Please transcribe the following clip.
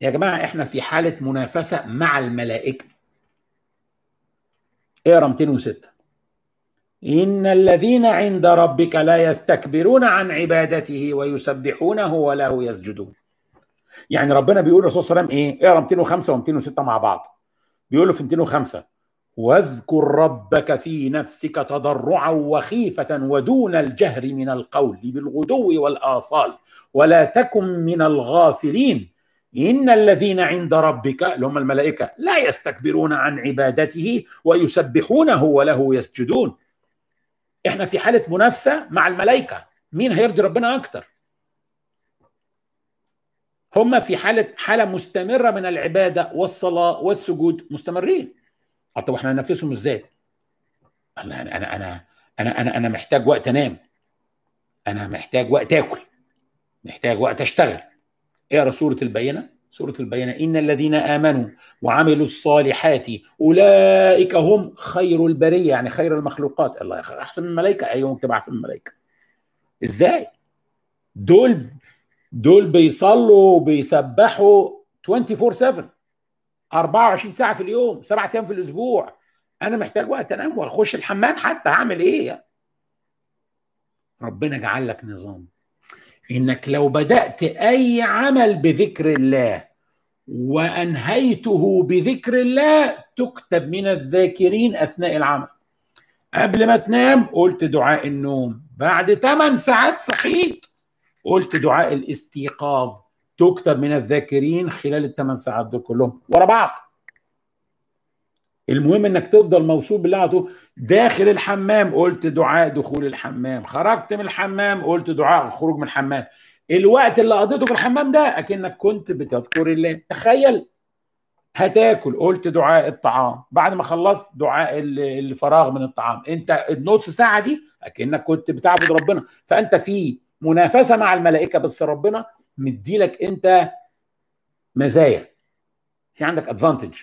يا جماعه احنا في حاله منافسه مع الملائكه اقرا إيه 206 ان الذين عند ربك لا يستكبرون عن عبادته ويسبحونه وله يسجدون يعني ربنا بيقول الرسول صلى الله عليه وسلم ايه اقرا 205 و206 مع بعض بيقول له في 205 واذكر ربك في نفسك تضرعا وخيفة ودون الجهر من القول بالغدو والآصال ولا تكن من الغافلين إن الذين عند ربك اللي هم الملائكة لا يستكبرون عن عبادته ويسبحونه وله يسجدون احنا في حالة منافسة مع الملائكة مين هيرضي ربنا أكتر هم في حالة حالة مستمرة من العبادة والصلاة والسجود مستمرين طب احنا هننفسهم ازاي؟ انا انا انا انا انا انا محتاج وقت انام انا محتاج وقت اكل محتاج وقت اشتغل اقرا إيه سوره البينه سوره البينه ان الذين امنوا وعملوا الصالحات اولئك هم خير البريه يعني خير المخلوقات الله احسن من الملائكه ايوه تبقى احسن من الملائكه ازاي دول دول بيصلوا وبيسبحوا 24 7 24 ساعه في اليوم سبعة ايام في الاسبوع انا محتاج وقت انام واخش الحمام حتى اعمل ايه ربنا جعل لك نظام انك لو بدات اي عمل بذكر الله وانهيته بذكر الله تكتب من الذاكرين اثناء العمل قبل ما تنام قلت دعاء النوم بعد 8 ساعات صحيت قلت دعاء الاستيقاظ تكتب من الذاكرين خلال الثمان ساعات دول كلهم ورا بعض المهم انك تفضل موصول بالله على طول داخل الحمام قلت دعاء دخول الحمام خرجت من الحمام قلت دعاء خروج من الحمام الوقت اللي قضيته في الحمام ده اكنك كنت بتذكر الله تخيل هتاكل قلت دعاء الطعام بعد ما خلصت دعاء الفراغ من الطعام انت النص ساعه دي اكنك كنت بتعبد ربنا فانت في منافسه مع الملائكه بس ربنا مديلك انت مزايا في عندك ادفانتج